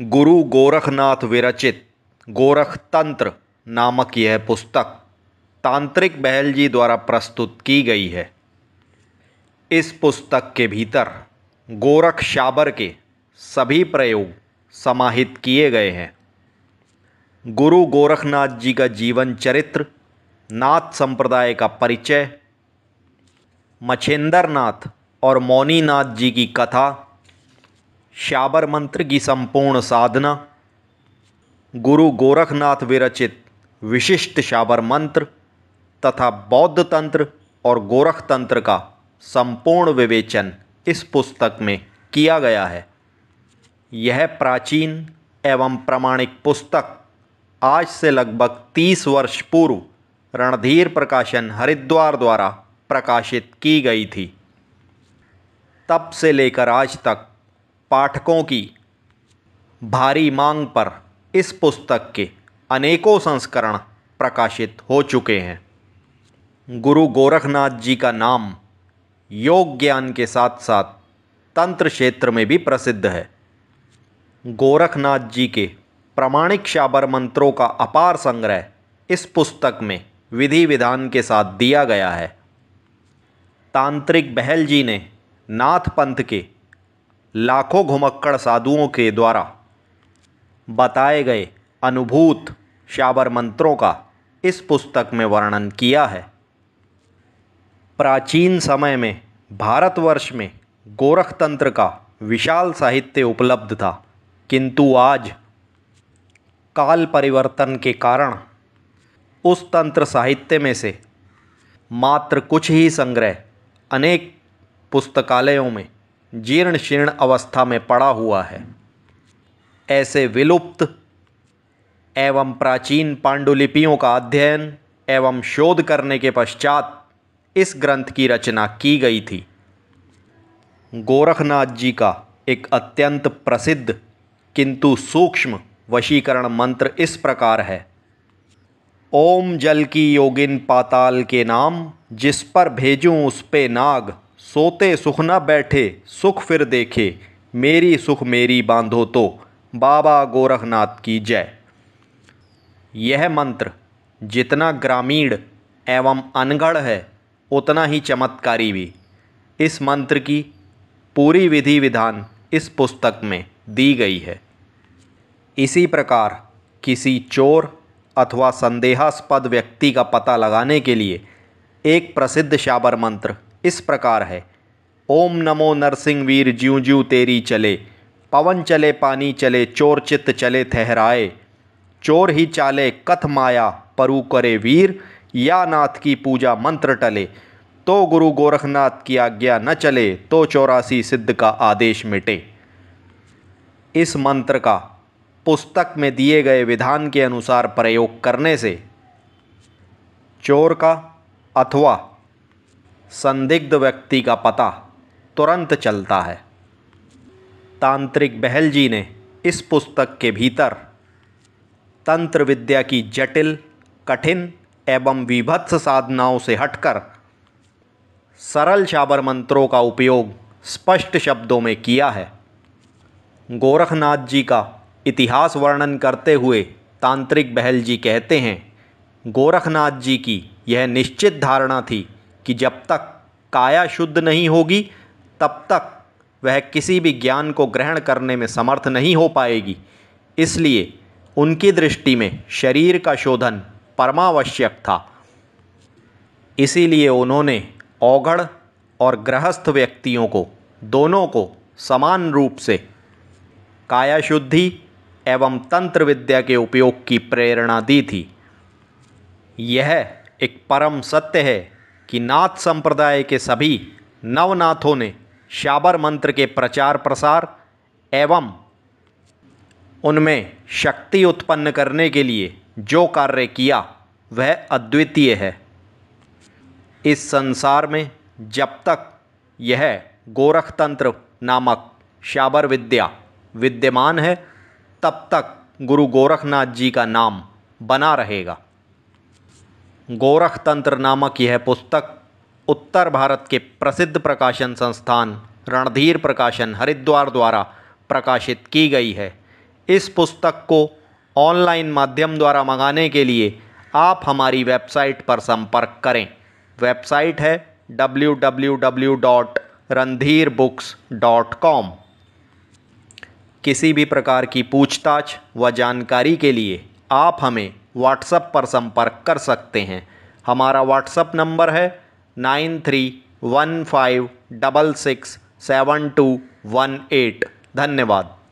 गुरु गोरखनाथ विरचित गोरख तंत्र नामक यह पुस्तक तांत्रिक बहल जी द्वारा प्रस्तुत की गई है इस पुस्तक के भीतर गोरख शाबर के सभी प्रयोग समाहित किए गए हैं गुरु गोरखनाथ जी का जीवन चरित्र नाथ संप्रदाय का परिचय मछेंद्र नाथ और मौनीनाथ जी की कथा शाबर मंत्र की संपूर्ण साधना गुरु गोरखनाथ विरचित विशिष्ट शाबर मंत्र तथा बौद्ध तंत्र और गोरख तंत्र का संपूर्ण विवेचन इस पुस्तक में किया गया है यह प्राचीन एवं प्रामाणिक पुस्तक आज से लगभग तीस वर्ष पूर्व रणधीर प्रकाशन हरिद्वार द्वारा प्रकाशित की गई थी तब से लेकर आज तक पाठकों की भारी मांग पर इस पुस्तक के अनेकों संस्करण प्रकाशित हो चुके हैं गुरु गोरखनाथ जी का नाम योग ज्ञान के साथ साथ तंत्र क्षेत्र में भी प्रसिद्ध है गोरखनाथ जी के प्रमाणिक शाबर मंत्रों का अपार संग्रह इस पुस्तक में विधि विधान के साथ दिया गया है तांत्रिक बहल जी ने नाथ पंथ के लाखों घुमक्कड़ साधुओं के द्वारा बताए गए अनुभूत शाबर मंत्रों का इस पुस्तक में वर्णन किया है प्राचीन समय में भारतवर्ष में गोरख तंत्र का विशाल साहित्य उपलब्ध था किंतु आज काल परिवर्तन के कारण उस तंत्र साहित्य में से मात्र कुछ ही संग्रह अनेक पुस्तकालयों में जीर्ण शीर्ण अवस्था में पड़ा हुआ है ऐसे विलुप्त एवं प्राचीन पांडुलिपियों का अध्ययन एवं शोध करने के पश्चात इस ग्रंथ की रचना की गई थी गोरखनाथ जी का एक अत्यंत प्रसिद्ध किंतु सूक्ष्म वशीकरण मंत्र इस प्रकार है ओम जल की योगिन पाताल के नाम जिस पर भेजूं उस पे नाग सोते सुख न बैठे सुख फिर देखे मेरी सुख मेरी बांधो तो बाबा गोरखनाथ की जय यह मंत्र जितना ग्रामीण एवं अनगढ़ है उतना ही चमत्कारी भी इस मंत्र की पूरी विधि विधान इस पुस्तक में दी गई है इसी प्रकार किसी चोर अथवा संदेहास्पद व्यक्ति का पता लगाने के लिए एक प्रसिद्ध शाबर मंत्र इस प्रकार है ओम नमो नरसिंह वीर ज्यू ज्यू तेरी चले पवन चले पानी चले चोर चित्त चले ठहराए चोर ही चाले कथ माया परु करे वीर या नाथ की पूजा मंत्र टले तो गुरु गोरखनाथ की आज्ञा न चले तो चौरासी सिद्ध का आदेश मिटे इस मंत्र का पुस्तक में दिए गए विधान के अनुसार प्रयोग करने से चोर का अथवा संदिग्ध व्यक्ति का पता तुरंत चलता है तांत्रिक बहल जी ने इस पुस्तक के भीतर तंत्र विद्या की जटिल कठिन एवं विभत्स साधनाओं से हटकर सरल शाबर मंत्रों का उपयोग स्पष्ट शब्दों में किया है गोरखनाथ जी का इतिहास वर्णन करते हुए तांत्रिक बहल जी कहते हैं गोरखनाथ जी की यह निश्चित धारणा थी कि जब तक काया शुद्ध नहीं होगी तब तक वह किसी भी ज्ञान को ग्रहण करने में समर्थ नहीं हो पाएगी इसलिए उनकी दृष्टि में शरीर का शोधन परमावश्यक था इसीलिए उन्होंने औगढ़ और गृहस्थ व्यक्तियों को दोनों को समान रूप से काया शुद्धि एवं तंत्र विद्या के उपयोग की प्रेरणा दी थी यह एक परम सत्य है कि नाथ संप्रदाय के सभी नवनाथों ने शाबर मंत्र के प्रचार प्रसार एवं उनमें शक्ति उत्पन्न करने के लिए जो कार्य किया वह अद्वितीय है इस संसार में जब तक यह गोरख तंत्र नामक शाबर विद्या विद्यमान है तब तक गुरु गोरखनाथ जी का नाम बना रहेगा गोरख तंत्र नामक यह पुस्तक उत्तर भारत के प्रसिद्ध प्रकाशन संस्थान रणधीर प्रकाशन हरिद्वार द्वारा प्रकाशित की गई है इस पुस्तक को ऑनलाइन माध्यम द्वारा मंगाने के लिए आप हमारी वेबसाइट पर संपर्क करें वेबसाइट है डब्ल्यू किसी भी प्रकार की पूछताछ व जानकारी के लिए आप हमें व्हाट्सएप पर संपर्क कर सकते हैं हमारा व्हाट्सएप नंबर है nine three one five double six seven two one eight धन्यवाद